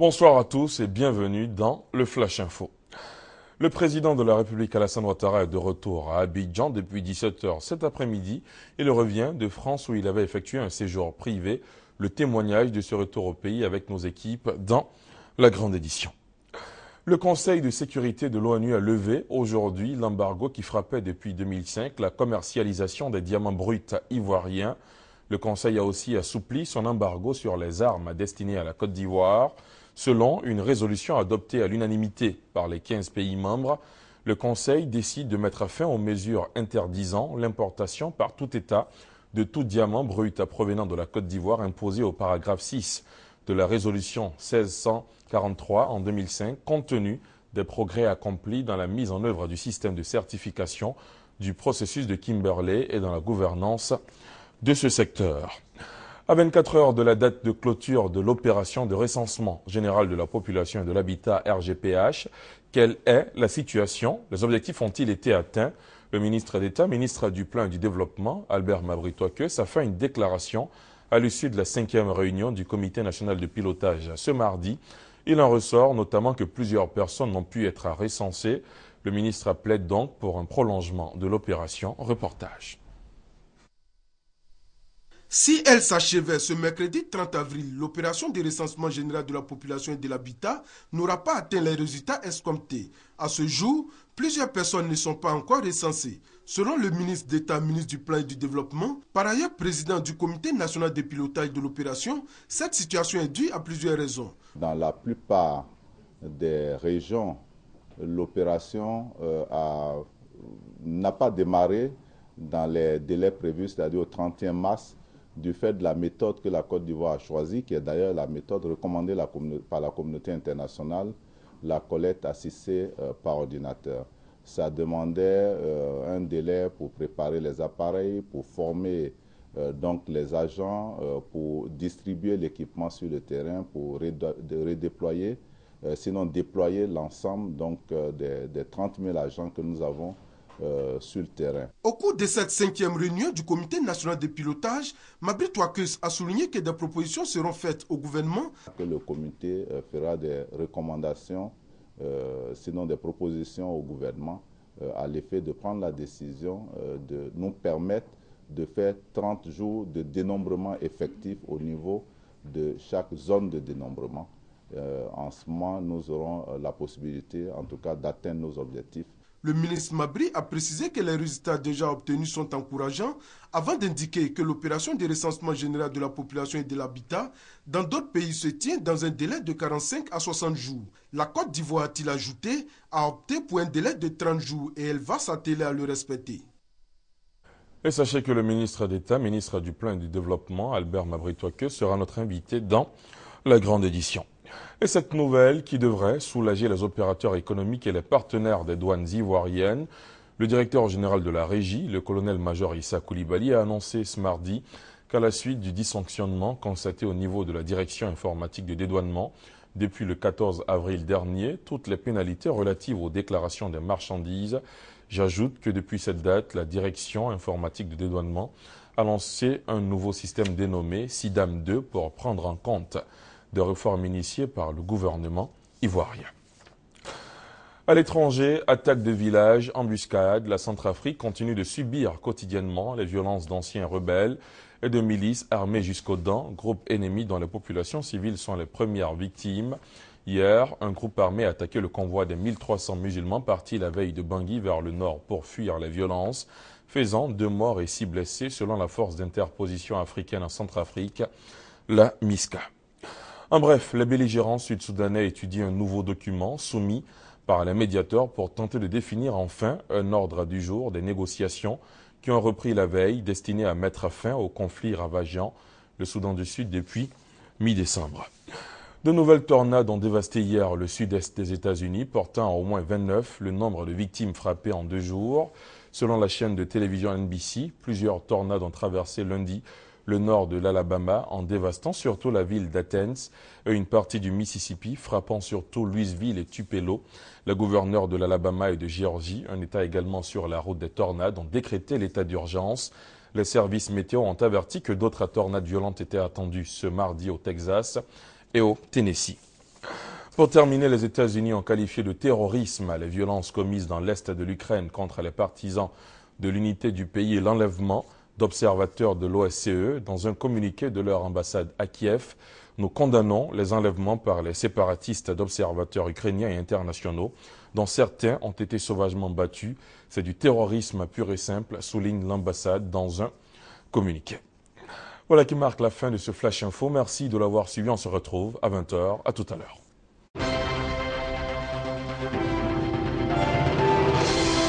Bonsoir à tous et bienvenue dans le Flash Info. Le président de la République Alassane Ouattara est de retour à Abidjan depuis 17h cet après-midi. Il revient de France où il avait effectué un séjour privé. Le témoignage de ce retour au pays avec nos équipes dans la grande édition. Le Conseil de sécurité de l'ONU a levé aujourd'hui l'embargo qui frappait depuis 2005 la commercialisation des diamants bruts ivoiriens. Le Conseil a aussi assoupli son embargo sur les armes destinées à la Côte d'Ivoire. Selon une résolution adoptée à l'unanimité par les 15 pays membres, le Conseil décide de mettre fin aux mesures interdisant l'importation par tout État de tout diamant brut provenant de la Côte d'Ivoire imposée au paragraphe 6 de la résolution 1643 en 2005 compte tenu des progrès accomplis dans la mise en œuvre du système de certification du processus de Kimberley et dans la gouvernance de ce secteur. À 24 heures de la date de clôture de l'opération de recensement général de la population et de l'habitat RGPH, quelle est la situation Les objectifs ont-ils été atteints Le ministre d'État, ministre du Plan et du Développement, Albert Mabritoakeus, a fait une déclaration à l'issue de la cinquième réunion du Comité national de pilotage ce mardi. Il en ressort notamment que plusieurs personnes n'ont pu être recensées. Le ministre plaide donc pour un prolongement de l'opération. Reportage. Si elle s'achevait ce mercredi 30 avril, l'opération de recensement général de la population et de l'habitat n'aura pas atteint les résultats escomptés. À ce jour, plusieurs personnes ne sont pas encore recensées. Selon le ministre d'État, ministre du Plan et du Développement, par ailleurs président du Comité national de pilotage de l'opération, cette situation est due à plusieurs raisons. Dans la plupart des régions, l'opération euh, n'a pas démarré dans les délais prévus, c'est-à-dire au 31 mars du fait de la méthode que la Côte d'Ivoire a choisie, qui est d'ailleurs la méthode recommandée par la communauté internationale, la collecte assistée euh, par ordinateur. Ça demandait euh, un délai pour préparer les appareils, pour former euh, donc les agents, pour distribuer l'équipement sur le terrain, pour redéployer, sinon déployer l'ensemble donc des, des 30 000 agents que nous avons euh, sur le terrain. Au cours de cette cinquième réunion du comité national de pilotage, Mabri a souligné que des propositions seront faites au gouvernement. Que le comité euh, fera des recommandations, euh, sinon des propositions au gouvernement, à l'effet de prendre la décision de nous permettre de faire 30 jours de dénombrement effectif au niveau de chaque zone de dénombrement. en ce moment, nous aurons la possibilité, en tout cas, d'atteindre nos objectifs le ministre Mabri a précisé que les résultats déjà obtenus sont encourageants avant d'indiquer que l'opération de recensement général de la population et de l'habitat dans d'autres pays se tient dans un délai de 45 à 60 jours. La Côte d'Ivoire, a-t-il ajouté, a opté pour un délai de 30 jours et elle va s'atteler à le respecter. Et sachez que le ministre d'État, ministre du Plan et du Développement, Albert Toque, sera notre invité dans la grande édition. Et cette nouvelle qui devrait soulager les opérateurs économiques et les partenaires des douanes ivoiriennes, le directeur général de la régie, le colonel-major Issa Koulibaly, a annoncé ce mardi qu'à la suite du dysfonctionnement constaté au niveau de la direction informatique de dédouanement, depuis le 14 avril dernier, toutes les pénalités relatives aux déclarations des marchandises. J'ajoute que depuis cette date, la direction informatique de dédouanement a lancé un nouveau système dénommé SIDAM2 pour prendre en compte de réformes initiées par le gouvernement ivoirien. À l'étranger, attaques de villages, embuscades, la Centrafrique continue de subir quotidiennement les violences d'anciens rebelles et de milices armées jusqu'aux dents, groupes ennemis dont les populations civiles sont les premières victimes. Hier, un groupe armé a attaqué le convoi des 1300 musulmans partis la veille de Bangui vers le nord pour fuir les violences, faisant deux morts et six blessés selon la force d'interposition africaine en Centrafrique, la MISCA. En bref, les belligérants sud-soudanais étudient un nouveau document soumis par les médiateurs pour tenter de définir enfin un ordre du jour des négociations qui ont repris la veille destinées à mettre fin au conflit ravageant le Soudan du Sud depuis mi-décembre. De nouvelles tornades ont dévasté hier le sud-est des États-Unis, portant à au moins 29 le nombre de victimes frappées en deux jours. Selon la chaîne de télévision NBC, plusieurs tornades ont traversé lundi le nord de l'Alabama en dévastant surtout la ville d'Athens et une partie du Mississippi, frappant surtout Louisville et Tupelo. Le gouverneur de l'Alabama et de Géorgie, un État également sur la route des tornades, ont décrété l'état d'urgence. Les services météo ont averti que d'autres tornades violentes étaient attendues ce mardi au Texas et au Tennessee. Pour terminer, les États-Unis ont qualifié de terrorisme les violences commises dans l'Est de l'Ukraine contre les partisans de l'unité du pays et l'enlèvement d'observateurs de l'OSCE, dans un communiqué de leur ambassade à Kiev, nous condamnons les enlèvements par les séparatistes d'observateurs ukrainiens et internationaux, dont certains ont été sauvagement battus. C'est du terrorisme pur et simple, souligne l'ambassade dans un communiqué. Voilà qui marque la fin de ce Flash Info. Merci de l'avoir suivi. On se retrouve à 20h. À tout à l'heure.